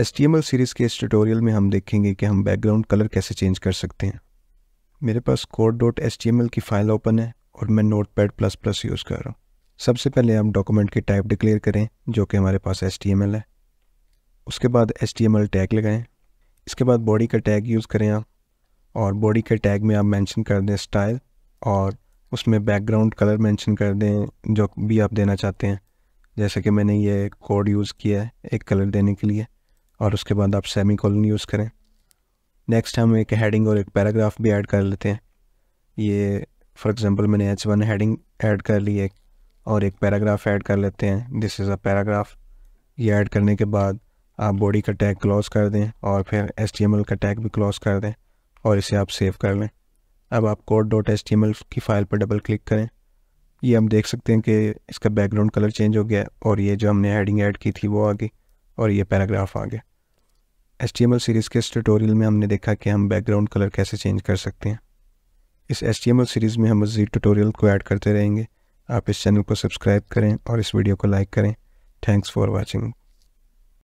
S T M L series के इस tutorial में हम देखेंगे कि हम बैकग्राउंड कलर कैसे चेंज कर सकते हैं मेरे पास code dot H T M L की फ़ाइल ओपन है और मैं Notepad plus plus use कर रहा हूँ सबसे पहले हम डॉक्यूमेंट की टाइप डिक्लेयर करें जो कि हमारे पास एस टी एम एल है उसके बाद H T M L tag लगाएँ इसके बाद बॉडी का टैग यूज़ करें आप और बॉडी के टैग में आप मैंशन कर दें स्टाइल और उसमें बैकग्राउंड कलर मैंशन कर दें जो भी आप देना चाहते हैं जैसे कि मैंने ये कोड यूज़ किया है एक कलर देने के लिए और उसके बाद आप सेमी कॉलन यूज़ करें नेक्स्ट हम एक हेडिंग और एक पैराग्राफ भी ऐड कर लेते हैं ये फॉर एग्जांपल मैंने एच वन हेडिंग ऐड कर ली एक और एक पैराग्राफ ऐड कर लेते हैं दिस इज़ अ पैराग्राफ ये ऐड करने के बाद आप बॉडी का टैग क्लोज कर दें और फिर एल का टैग भी क्लोज कर दें और इसे आप सेव कर लें अब आप कोड डॉट एल की फ़ाइल पर डबल क्लिक करें ये हम देख सकते हैं कि इसका बैकग्राउंड कलर चेंज हो गया और ये जो हमने हेडिंग ऐड की थी वो आ गई और ये पैराग्राफ आ गया एल सीरीज़ के इस ट्यूटोरियल में हमने देखा कि हम बैकग्राउंड कलर कैसे चेंज कर सकते हैं इस एल सीरीज़ में हम मज़ीद ट्यूटोरियल को ऐड करते रहेंगे आप इस चैनल को सब्सक्राइब करें और इस वीडियो को लाइक करें थैंक्स फॉर वॉचिंग